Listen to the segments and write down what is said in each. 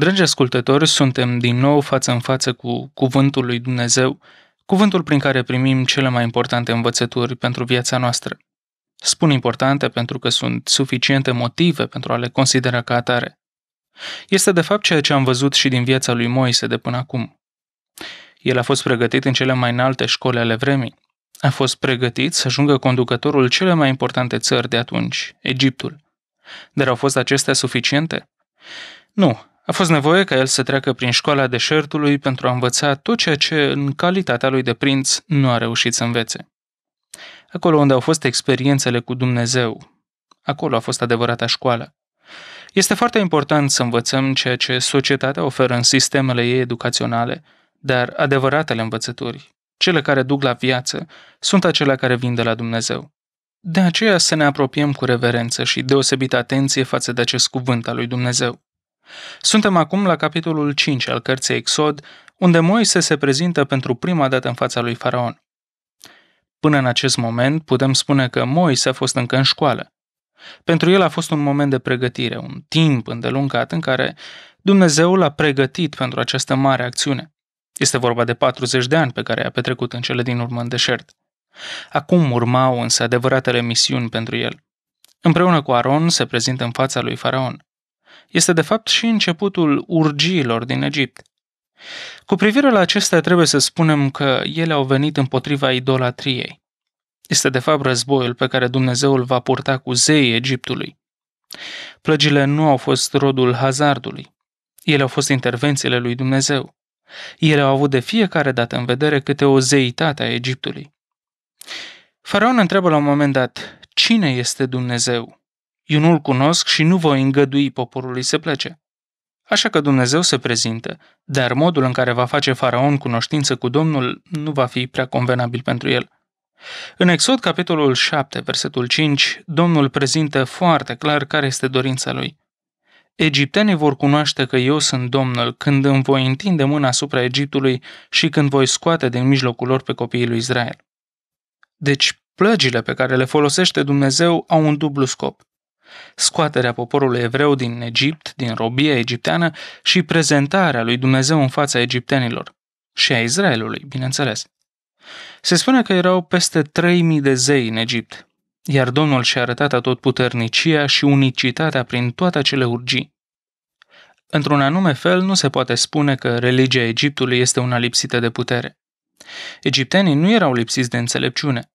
Dragi ascultători, suntem din nou față în față cu Cuvântul lui Dumnezeu, cuvântul prin care primim cele mai importante învățături pentru viața noastră. Spun importante pentru că sunt suficiente motive pentru a le considera ca atare. Este de fapt ceea ce am văzut și din viața lui Moise de până acum. El a fost pregătit în cele mai înalte școli ale vremii. A fost pregătit să ajungă conducătorul cele mai importante țări de atunci, Egiptul. Dar au fost acestea suficiente? Nu, a fost nevoie ca el să treacă prin școala deșertului pentru a învăța tot ceea ce, în calitatea lui de prinț, nu a reușit să învețe. Acolo unde au fost experiențele cu Dumnezeu, acolo a fost adevărata școală. Este foarte important să învățăm ceea ce societatea oferă în sistemele ei educaționale, dar adevăratele învățături, cele care duc la viață, sunt acelea care vin de la Dumnezeu. De aceea să ne apropiem cu reverență și deosebită atenție față de acest cuvânt al lui Dumnezeu. Suntem acum la capitolul 5 al cărții Exod, unde Moise se prezintă pentru prima dată în fața lui Faraon. Până în acest moment, putem spune că Moise a fost încă în școală. Pentru el a fost un moment de pregătire, un timp îndelungat în care Dumnezeu l-a pregătit pentru această mare acțiune. Este vorba de 40 de ani pe care i-a petrecut în cele din urmă în deșert. Acum urmau însă adevăratele misiuni pentru el. Împreună cu Aron se prezintă în fața lui Faraon este de fapt și începutul urgiilor din Egipt. Cu privire la acestea trebuie să spunem că ele au venit împotriva idolatriei. Este de fapt războiul pe care Dumnezeu îl va purta cu zeii Egiptului. Plăgile nu au fost rodul hazardului. Ele au fost intervențiile lui Dumnezeu. Ele au avut de fiecare dată în vedere câte o zeitate a Egiptului. Faraon întreabă la un moment dat, cine este Dumnezeu? Eu nu-l cunosc și nu voi îngădui poporului să plece. Așa că Dumnezeu se prezintă, dar modul în care va face faraon cunoștință cu Domnul nu va fi prea convenabil pentru el. În Exod, capitolul 7, versetul 5, Domnul prezintă foarte clar care este dorința lui. Egiptenii vor cunoaște că eu sunt Domnul când îmi voi întinde mâna asupra Egiptului și când voi scoate din mijlocul lor pe copiii lui Israel. Deci, plăgile pe care le folosește Dumnezeu au un dublu scop scoaterea poporului evreu din Egipt, din robia egipteană și prezentarea lui Dumnezeu în fața egiptenilor și a Israelului, bineînțeles. Se spune că erau peste 3000 de zei în Egipt, iar Domnul și-a arătat atotputernicia și unicitatea prin toate acele urgii. Într-un anume fel, nu se poate spune că religia Egiptului este una lipsită de putere. Egiptenii nu erau lipsiți de înțelepciune.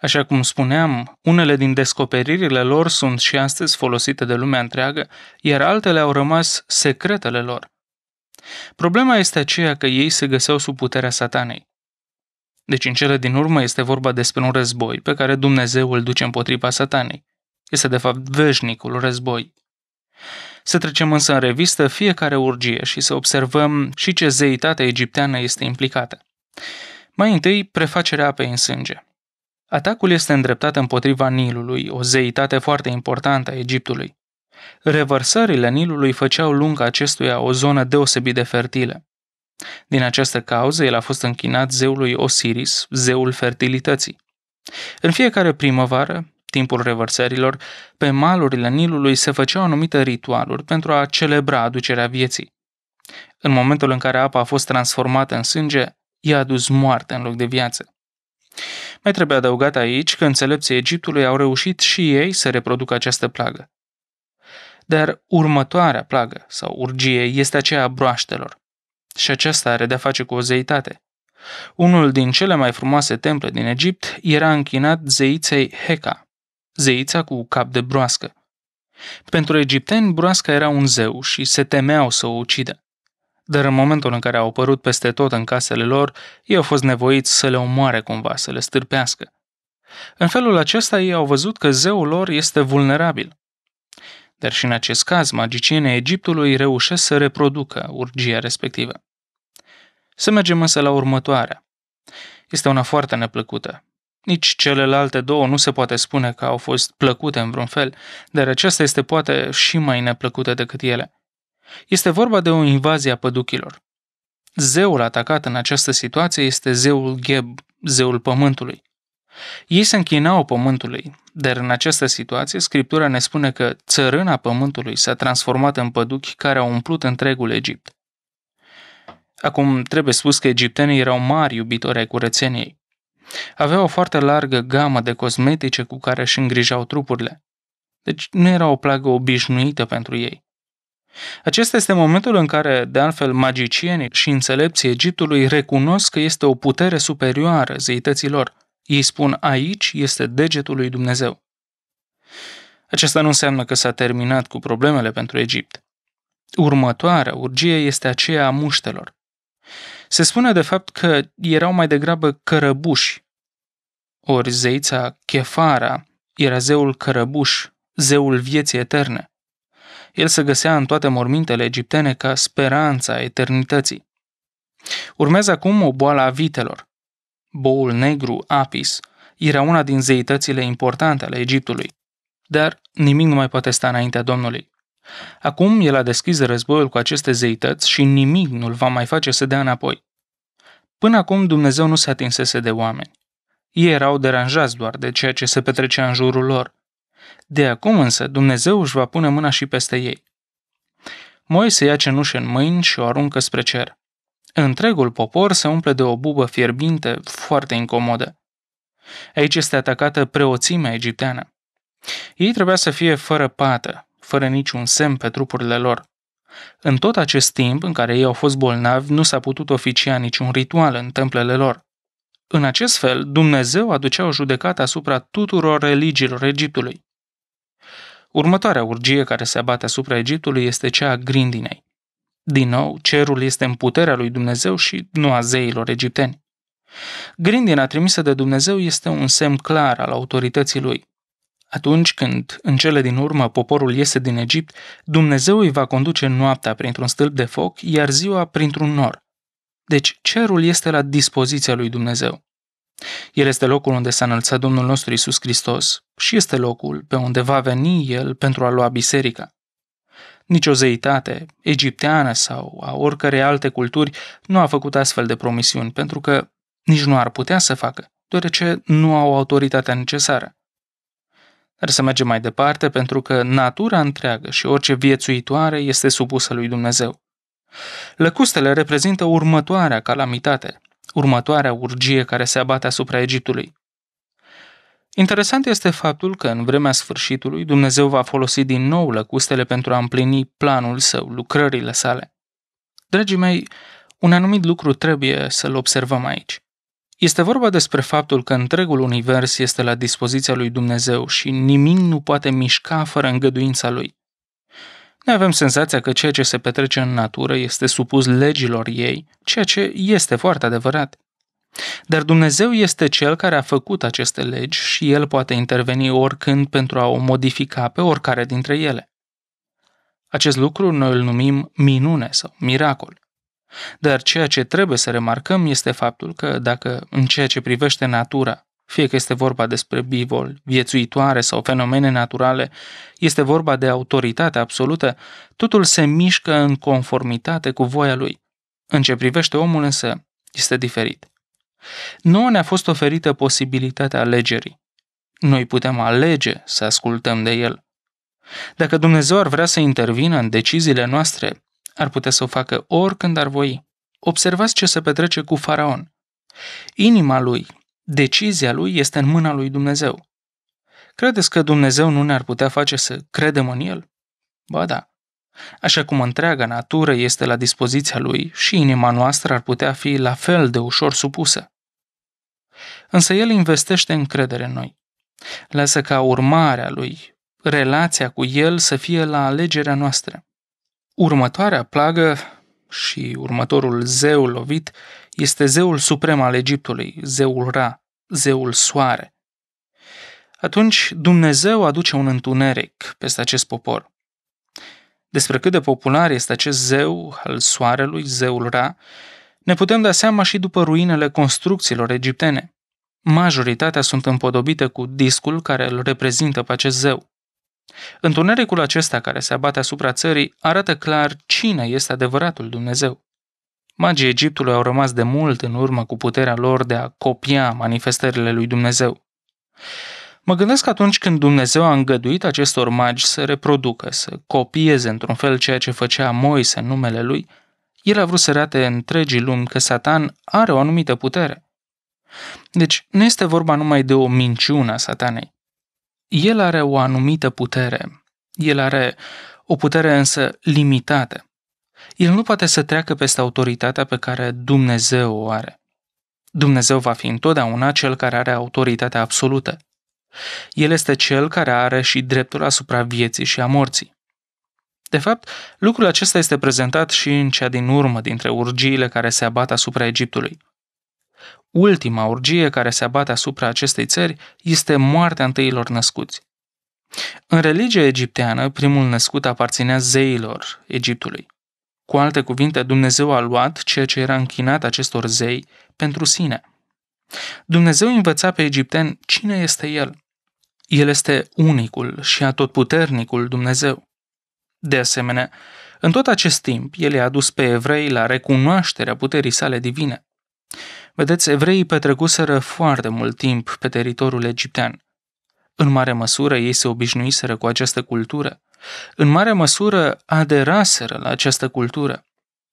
Așa cum spuneam, unele din descoperirile lor sunt și astăzi folosite de lumea întreagă, iar altele au rămas secretele lor. Problema este aceea că ei se găseau sub puterea satanei. Deci, în cele din urmă, este vorba despre un război pe care Dumnezeu îl duce împotriva satanei. Este, de fapt, veșnicul război. Să trecem însă în revistă fiecare urgie și să observăm și ce zeitate egipteană este implicată. Mai întâi, prefacerea apei în sânge. Atacul este îndreptat împotriva Nilului, o zeitate foarte importantă a Egiptului. Revărsările Nilului făceau lung acestuia o zonă deosebit de fertilă. Din această cauză, el a fost închinat zeului Osiris, zeul fertilității. În fiecare primăvară, timpul revărsărilor, pe malurile Nilului se făceau anumite ritualuri pentru a celebra aducerea vieții. În momentul în care apa a fost transformată în sânge, i-a adus moarte în loc de viață. Mai trebuie adăugat aici că înțelepții Egiptului au reușit și ei să reproducă această plagă. Dar următoarea plagă sau urgie este aceea a broaștelor. Și aceasta are de-a face cu o zeitate. Unul din cele mai frumoase temple din Egipt era închinat zeiței Heka, zeița cu cap de broască. Pentru egipteni, broasca era un zeu și se temeau să o ucidă dar în momentul în care au apărut peste tot în casele lor, ei au fost nevoiți să le omoare cumva, să le stârpească. În felul acesta ei au văzut că zeul lor este vulnerabil. Dar și în acest caz, magicienii Egiptului reușesc să reproducă urgia respectivă. Să mergem însă la următoarea. Este una foarte neplăcută. Nici celelalte două nu se poate spune că au fost plăcute în vreun fel, dar aceasta este poate și mai neplăcută decât ele. Este vorba de o invazie a păduchilor. Zeul atacat în această situație este zeul Geb, zeul pământului. Ei se închinau pământului, dar în această situație scriptura ne spune că țărâna pământului s-a transformat în păduchi care au umplut întregul Egipt. Acum trebuie spus că egiptenii erau mari iubitori ai curățeniei. Aveau o foarte largă gamă de cosmetice cu care își îngrijau trupurile. Deci nu era o plagă obișnuită pentru ei. Acesta este momentul în care, de altfel, magicienii și înțelepții Egiptului recunosc că este o putere superioară zeităților. Ei spun, aici este degetul lui Dumnezeu. Aceasta nu înseamnă că s-a terminat cu problemele pentru Egipt. Următoarea urgie este aceea a muștelor. Se spune de fapt că erau mai degrabă cărăbuși. Ori zeița Chefara era zeul cărăbuș, zeul vieții eterne. El se găsea în toate mormintele egiptene ca speranța eternității. Urmează acum o boală a vitelor. Boul negru, Apis, era una din zeitățile importante ale Egiptului. Dar nimic nu mai poate sta înaintea Domnului. Acum el a deschis războiul cu aceste zeități și nimic nu-l va mai face să dea înapoi. Până acum Dumnezeu nu se atinsese de oameni. Ei erau deranjați doar de ceea ce se petrecea în jurul lor. De acum însă Dumnezeu își va pune mâna și peste ei. Moise ia cenușe în mâini și o aruncă spre cer. Întregul popor se umple de o bubă fierbinte foarte incomodă. Aici este atacată preoțimea egipteană. Ei trebuia să fie fără pată, fără niciun semn pe trupurile lor. În tot acest timp în care ei au fost bolnavi, nu s-a putut oficia niciun ritual în templele lor. În acest fel, Dumnezeu aducea o judecată asupra tuturor religiilor Egiptului. Următoarea urgie care se abate asupra Egiptului este cea a grindinei. Din nou, cerul este în puterea lui Dumnezeu și nu a zeilor egipteni. Grindina trimisă de Dumnezeu este un semn clar al autorității lui. Atunci când, în cele din urmă, poporul iese din Egipt, Dumnezeu îi va conduce noaptea printr-un stâlp de foc, iar ziua printr-un nor. Deci cerul este la dispoziția lui Dumnezeu. El este locul unde s-a înălțat Domnul nostru Isus Hristos și este locul pe unde va veni El pentru a lua biserica. Nici o zeitate, egipteană sau a oricărei alte culturi, nu a făcut astfel de promisiuni, pentru că nici nu ar putea să facă, deoarece nu au autoritatea necesară. Dar să mergem mai departe, pentru că natura întreagă și orice viețuitoare este supusă lui Dumnezeu. Lăcustele reprezintă următoarea calamitate – următoarea urgie care se abate asupra Egiptului. Interesant este faptul că în vremea sfârșitului Dumnezeu va folosi din nou lăcustele pentru a împlini planul său, lucrările sale. Dragii mei, un anumit lucru trebuie să-l observăm aici. Este vorba despre faptul că întregul univers este la dispoziția lui Dumnezeu și nimic nu poate mișca fără îngăduința lui. Noi avem senzația că ceea ce se petrece în natură este supus legilor ei, ceea ce este foarte adevărat. Dar Dumnezeu este cel care a făcut aceste legi și el poate interveni oricând pentru a o modifica pe oricare dintre ele. Acest lucru noi îl numim minune sau miracol. Dar ceea ce trebuie să remarcăm este faptul că dacă, în ceea ce privește natura, fie că este vorba despre bivol, viețuitoare sau fenomene naturale, este vorba de autoritate absolută, totul se mișcă în conformitate cu voia lui. În ce privește omul însă, este diferit. Nouă ne-a fost oferită posibilitatea alegerii. Noi putem alege să ascultăm de el. Dacă Dumnezeu ar vrea să intervină în deciziile noastre, ar putea să o facă oricând ar voi. Observați ce se petrece cu faraon. Inima lui Decizia lui este în mâna lui Dumnezeu. Credeți că Dumnezeu nu ne-ar putea face să credem în El? Ba da. Așa cum întreaga natură este la dispoziția lui și inima noastră ar putea fi la fel de ușor supusă. Însă El investește în credere în noi. Lasă ca urmarea lui, relația cu El să fie la alegerea noastră. Următoarea plagă și următorul zeu lovit este zeul suprem al Egiptului, zeul Ra, zeul Soare. Atunci Dumnezeu aduce un întuneric peste acest popor. Despre cât de popular este acest zeu al soarelui, zeul Ra, ne putem da seama și după ruinele construcțiilor egiptene. Majoritatea sunt împodobite cu discul care îl reprezintă pe acest zeu. Întunericul acesta care se abate asupra țării arată clar cine este adevăratul Dumnezeu. Magii Egiptului au rămas de mult în urmă cu puterea lor de a copia manifestările lui Dumnezeu. Mă gândesc atunci când Dumnezeu a îngăduit acestor magi să reproducă, să copieze într-un fel ceea ce făcea Moise în numele lui, el a vrut să arate întregii lumi că Satan are o anumită putere. Deci, nu este vorba numai de o minciună a Satanei, el are o anumită putere. El are o putere însă limitată. El nu poate să treacă peste autoritatea pe care Dumnezeu o are. Dumnezeu va fi întotdeauna cel care are autoritatea absolută. El este cel care are și dreptul asupra vieții și a morții. De fapt, lucrul acesta este prezentat și în cea din urmă dintre urgiile care se abat asupra Egiptului. Ultima urgie care se abate asupra acestei țări este moartea întâilor născuți. În religia egipteană, primul născut aparținea zeilor Egiptului. Cu alte cuvinte, Dumnezeu a luat ceea ce era închinat acestor zei pentru sine. Dumnezeu învăța pe egipteni cine este El. El este unicul și atotputernicul Dumnezeu. De asemenea, în tot acest timp, El i-a adus pe evrei la recunoașterea puterii sale divine. Vedeți, evreii petrecuseră foarte mult timp pe teritoriul egiptean. În mare măsură ei se obișnuiseră cu această cultură. În mare măsură aderaseră la această cultură.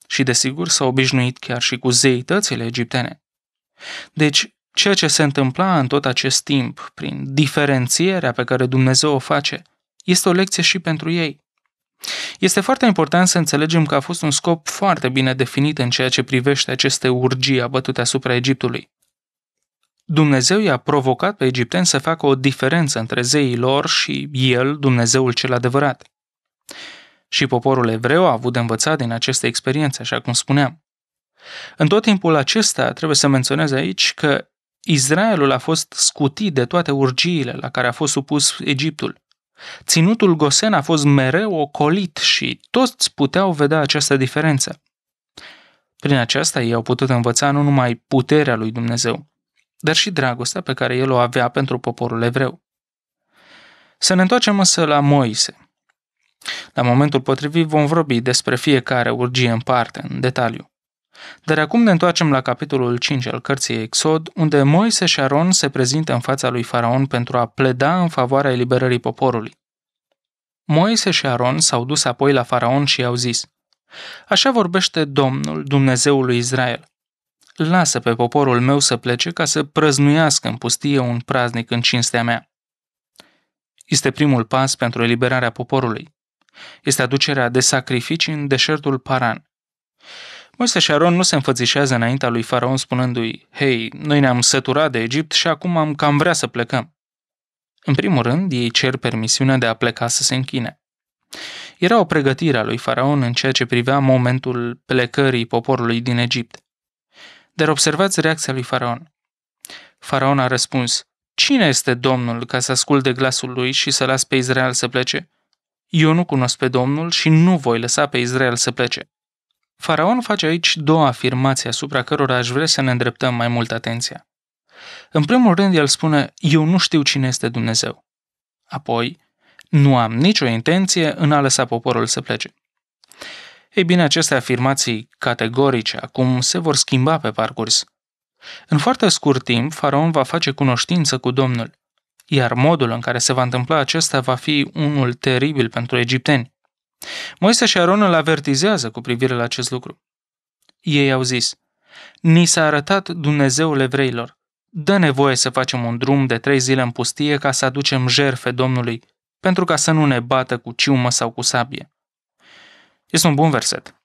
Și desigur s-au obișnuit chiar și cu zeitățile egiptene. Deci, ceea ce se întâmpla în tot acest timp, prin diferențierea pe care Dumnezeu o face, este o lecție și pentru ei. Este foarte important să înțelegem că a fost un scop foarte bine definit în ceea ce privește aceste urgii abătute asupra Egiptului. Dumnezeu i-a provocat pe egipteni să facă o diferență între zeii lor și el, Dumnezeul cel adevărat. Și poporul evreu a avut de învățat din aceste experiențe, așa cum spuneam. În tot timpul acesta, trebuie să menționez aici că Israelul a fost scutit de toate urgiile la care a fost supus Egiptul. Ținutul gosen a fost mereu ocolit și toți puteau vedea această diferență. Prin aceasta ei au putut învăța nu numai puterea lui Dumnezeu, dar și dragostea pe care el o avea pentru poporul evreu. Să ne întoarcem însă la Moise. La momentul potrivit vom vorbi despre fiecare urgie în parte, în detaliu. Dar acum ne întoarcem la capitolul 5 al cărții Exod, unde Moise și Aron se prezintă în fața lui Faraon pentru a pleda în favoarea eliberării poporului. Moise și Aron s-au dus apoi la Faraon și i-au zis, Așa vorbește Domnul, Dumnezeul lui Israel. Lasă pe poporul meu să plece ca să prăznuiască în pustie un praznic în cinstea mea. Este primul pas pentru eliberarea poporului. Este aducerea de sacrificii în deșertul Paran. Moise și Aron nu se înfățișează înaintea lui Faraon spunându-i, Hei, noi ne-am săturat de Egipt și acum am cam vrea să plecăm. În primul rând, ei cer permisiunea de a pleca să se închine. Era o pregătire a lui Faraon în ceea ce privea momentul plecării poporului din Egipt. Dar observați reacția lui Faraon. Faraon a răspuns, Cine este Domnul ca să asculte glasul lui și să las pe Israel să plece? Eu nu cunosc pe Domnul și nu voi lăsa pe Israel să plece. Faraon face aici două afirmații asupra cărora aș vrea să ne îndreptăm mai mult atenția. În primul rând, el spune, eu nu știu cine este Dumnezeu. Apoi, nu am nicio intenție în a lăsa poporul să plece. Ei bine, aceste afirmații categorice acum se vor schimba pe parcurs. În foarte scurt timp, faraon va face cunoștință cu Domnul, iar modul în care se va întâmpla acesta va fi unul teribil pentru egipteni. Moise și Aron îl avertizează cu privire la acest lucru. Ei au zis, Ni s-a arătat Dumnezeul evreilor. Dă nevoie să facem un drum de trei zile în pustie ca să aducem jerfe Domnului, pentru ca să nu ne bată cu ciumă sau cu sabie. Este un bun verset.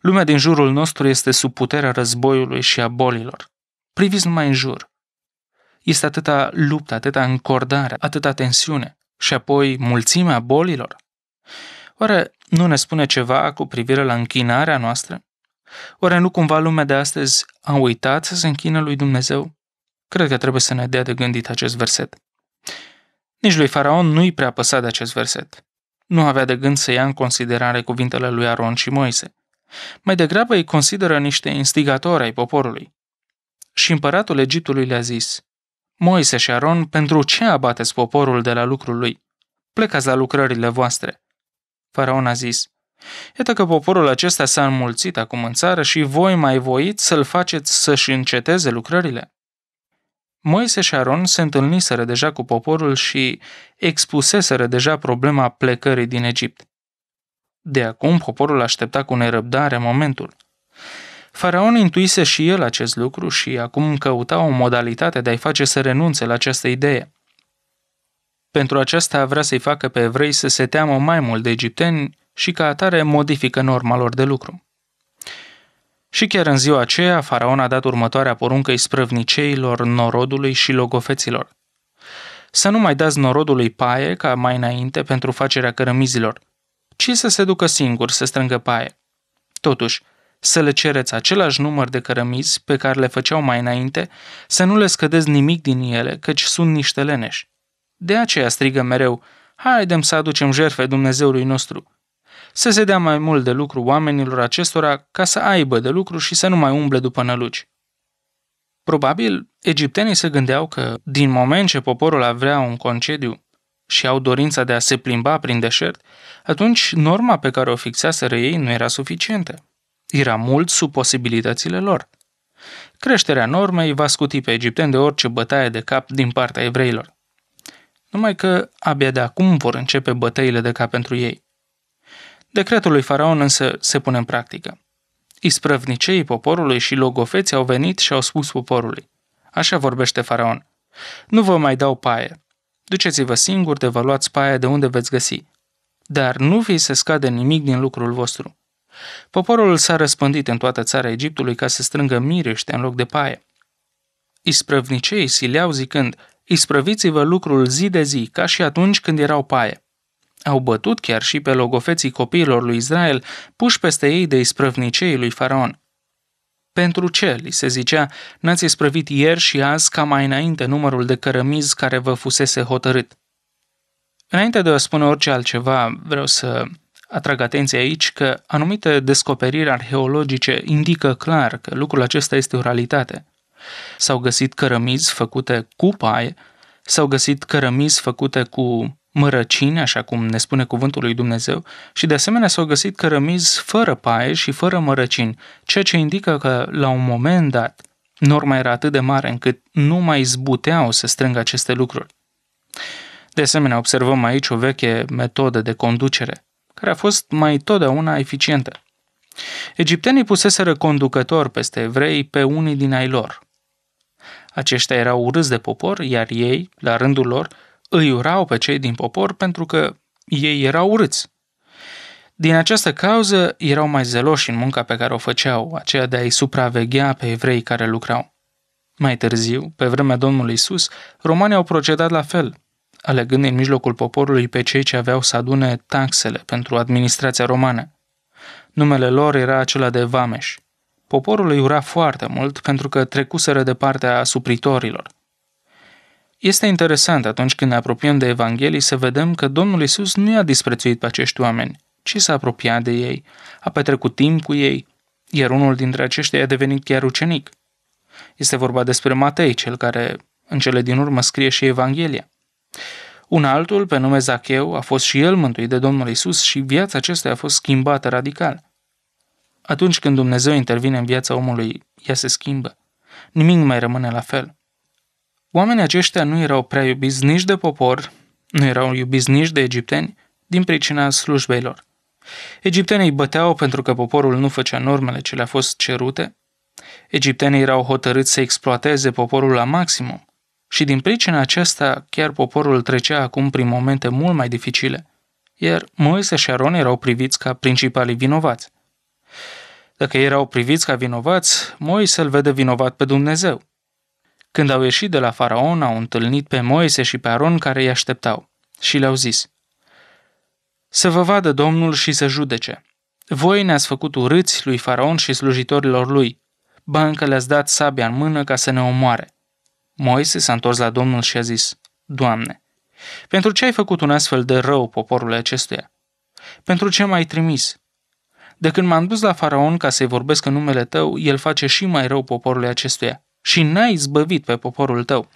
Lumea din jurul nostru este sub puterea războiului și a bolilor. Priviți numai în jur. Este atâta luptă, atâta încordare, atâta tensiune și apoi mulțimea bolilor. Oare nu ne spune ceva cu privire la închinarea noastră? Oare nu cumva lumea de astăzi a uitat să se închină lui Dumnezeu? Cred că trebuie să ne dea de gândit acest verset. Nici lui Faraon nu-i prea păsat de acest verset. Nu avea de gând să ia în considerare cuvintele lui Aron și Moise. Mai degrabă îi consideră niște instigatori ai poporului. Și împăratul Egiptului le-a zis, Moise și Aron, pentru ce abateți poporul de la lucrul lui? Plecați la lucrările voastre. Faraon a zis, Iată că poporul acesta s-a înmulțit acum în țară și voi mai voiți să-l faceți să-și înceteze lucrările. Moise și Aron se întâlniseră deja cu poporul și expuseseră deja problema plecării din Egipt. De acum, poporul aștepta cu nerăbdare momentul. Faraon intuise și el acest lucru și acum căuta o modalitate de a-i face să renunțe la această idee. Pentru aceasta vrea să-i facă pe evrei să se teamă mai mult de egipteni și ca atare modifică norma lor de lucru. Și chiar în ziua aceea, faraon a dat următoarea poruncă isprăvniceilor norodului și logofeților. Să nu mai dați norodului paie ca mai înainte pentru facerea cărămizilor, ci să se ducă singur să strângă paie. Totuși, să le cereți același număr de cărămizi pe care le făceau mai înainte, să nu le scădeți nimic din ele, căci sunt niște leneși. De aceea strigă mereu, haidem să aducem jertfe Dumnezeului nostru. Să se dea mai mult de lucru oamenilor acestora ca să aibă de lucru și să nu mai umble după năluci. Probabil, egiptenii se gândeau că, din moment ce poporul avea un concediu și au dorința de a se plimba prin deșert, atunci norma pe care o fixaseră ei nu era suficientă. Era mult sub posibilitățile lor. Creșterea normei va scuti pe egipteni de orice bătaie de cap din partea evreilor numai că abia de acum vor începe bătăile de cap pentru ei. Decretul lui Faraon însă se pune în practică. Isprăvniceii poporului și logofeții au venit și au spus poporului. Așa vorbește Faraon. Nu vă mai dau paie. Duceți-vă singuri de vă luați paia de unde veți găsi. Dar nu vi se scade nimic din lucrul vostru. Poporul s-a răspândit în toată țara Egiptului ca să strângă mirește în loc de paie. Isprăvniceii sileau zicând – Isprăviți-vă lucrul zi de zi, ca și atunci când erau paie. Au bătut chiar și pe logofeții copiilor lui Israel, puși peste ei de isprăvnicei lui Faraon. Pentru ce, li se zicea, n-ați isprăvit ieri și azi ca mai înainte numărul de cărămizi care vă fusese hotărât? Înainte de a spune orice altceva, vreau să atrag atenția aici că anumite descoperiri arheologice indică clar că lucrul acesta este o realitate. S-au găsit cărămizi făcute cu paie, s-au găsit cărămizi făcute cu mărăcini, așa cum ne spune cuvântul lui Dumnezeu, și de asemenea s-au găsit cărămizi fără paie și fără mărăcini, ceea ce indică că la un moment dat norma era atât de mare încât nu mai zbuteau să strângă aceste lucruri. De asemenea, observăm aici o veche metodă de conducere, care a fost mai totdeauna eficientă. Egiptenii puseseră conducători peste evrei pe unii din ai lor, aceștia erau urâți de popor, iar ei, la rândul lor, îi urau pe cei din popor pentru că ei erau urâți. Din această cauză, erau mai zeloși în munca pe care o făceau, aceea de a-i supraveghea pe evrei care lucrau. Mai târziu, pe vremea Domnului Isus, romanii au procedat la fel, alegând în mijlocul poporului pe cei ce aveau să adune taxele pentru administrația romană. Numele lor era acela de vameși. Poporul îi ura foarte mult pentru că trecuseră de partea supritorilor. Este interesant atunci când ne apropiem de Evanghelii să vedem că Domnul Isus nu i-a disprețuit pe acești oameni, ci s-a apropiat de ei, a petrecut timp cu ei, iar unul dintre aceștia a devenit chiar ucenic. Este vorba despre Matei, cel care în cele din urmă scrie și Evanghelia. Un altul, pe nume Zacheu, a fost și el mântuit de Domnul Isus și viața acestuia a fost schimbată radical. Atunci când Dumnezeu intervine în viața omului, ea se schimbă. Nimic nu mai rămâne la fel. Oamenii aceștia nu erau prea iubiți nici de popor, nu erau iubiți nici de egipteni, din pricina slujbei lor. Egiptenii îi băteau pentru că poporul nu făcea normele ce le-a fost cerute, egiptenii erau hotărâți să exploateze poporul la maximum și din pricina aceasta chiar poporul trecea acum prin momente mult mai dificile, iar Moise și Aron erau priviți ca principalii vinovați. Dacă erau priviți ca vinovați, Moise îl vede vinovat pe Dumnezeu. Când au ieșit de la faraon, au întâlnit pe Moise și pe Aron care îi așteptau și le-au zis, Să vă vadă Domnul și să judece. Voi ne-ați făcut urâți lui faraon și slujitorilor lui, ba încă le-ați dat sabia în mână ca să ne omoare. Moise s-a întors la Domnul și a zis, Doamne, pentru ce ai făcut un astfel de rău poporul acestuia? Pentru ce m-ai trimis? De când m-am dus la faraon ca să-i vorbesc în numele tău, el face și mai rău poporului acestuia și n-ai zbăvit pe poporul tău.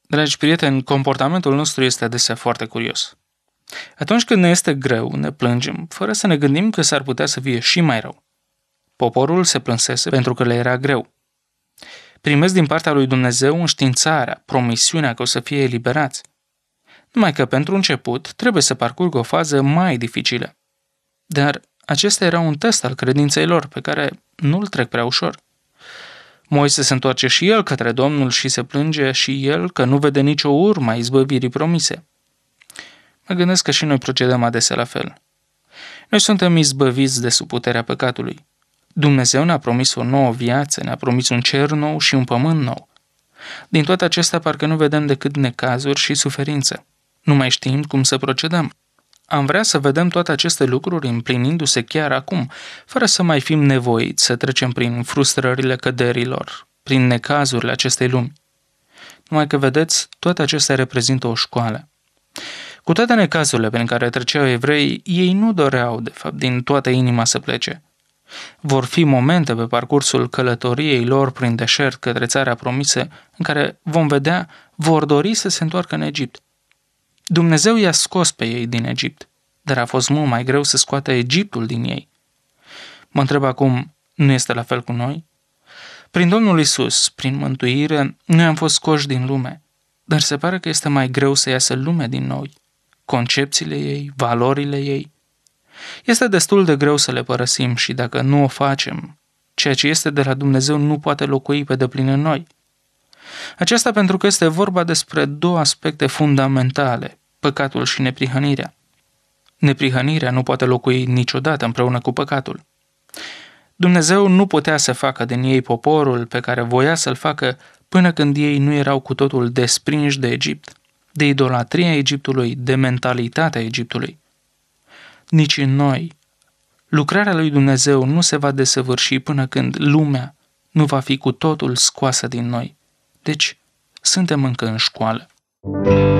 Dragi prieteni, comportamentul nostru este adesea foarte curios. Atunci când ne este greu, ne plângem, fără să ne gândim că s-ar putea să fie și mai rău. Poporul se plânsese pentru că le era greu. Primesc din partea lui Dumnezeu înștiințarea, promisiunea că o să fie eliberați. Numai că pentru început trebuie să parcurg o fază mai dificilă. Dar acesta era un test al credinței lor, pe care nu-l trec prea ușor. Moise se întoarce și el către Domnul și se plânge și el că nu vede nicio urmă a izbăvirii promise. Mă gândesc că și noi procedăm adesea la fel. Noi suntem izbăviți de sub puterea păcatului. Dumnezeu ne-a promis o nouă viață, ne-a promis un cer nou și un pământ nou. Din toate acestea parcă nu vedem decât necazuri și suferință. Nu mai știm cum să procedăm. Am vrea să vedem toate aceste lucruri împlinindu-se chiar acum, fără să mai fim nevoiți să trecem prin frustrările căderilor, prin necazurile acestei lumi. Numai că, vedeți, toate acestea reprezintă o școală. Cu toate necazurile prin care treceau evrei, ei nu doreau, de fapt, din toată inima să plece. Vor fi momente pe parcursul călătoriei lor prin deșert către țara promisă, în care vom vedea, vor dori să se întoarcă în Egipt – Dumnezeu i-a scos pe ei din Egipt, dar a fost mult mai greu să scoată Egiptul din ei. Mă întreb acum, nu este la fel cu noi? Prin Domnul Isus, prin mântuire, noi am fost scoși din lume, dar se pare că este mai greu să iasă lumea din noi, concepțiile ei, valorile ei. Este destul de greu să le părăsim și dacă nu o facem, ceea ce este de la Dumnezeu nu poate locui pe deplin în noi. Aceasta pentru că este vorba despre două aspecte fundamentale păcatul și neprihănirea. Neprihănirea nu poate locui niciodată împreună cu păcatul. Dumnezeu nu putea să facă din ei poporul pe care voia să-l facă până când ei nu erau cu totul desprinși de Egipt, de idolatria Egiptului, de mentalitatea Egiptului. Nici în noi, lucrarea lui Dumnezeu nu se va desăvârși până când lumea nu va fi cu totul scoasă din noi. Deci, suntem încă în școală. thank you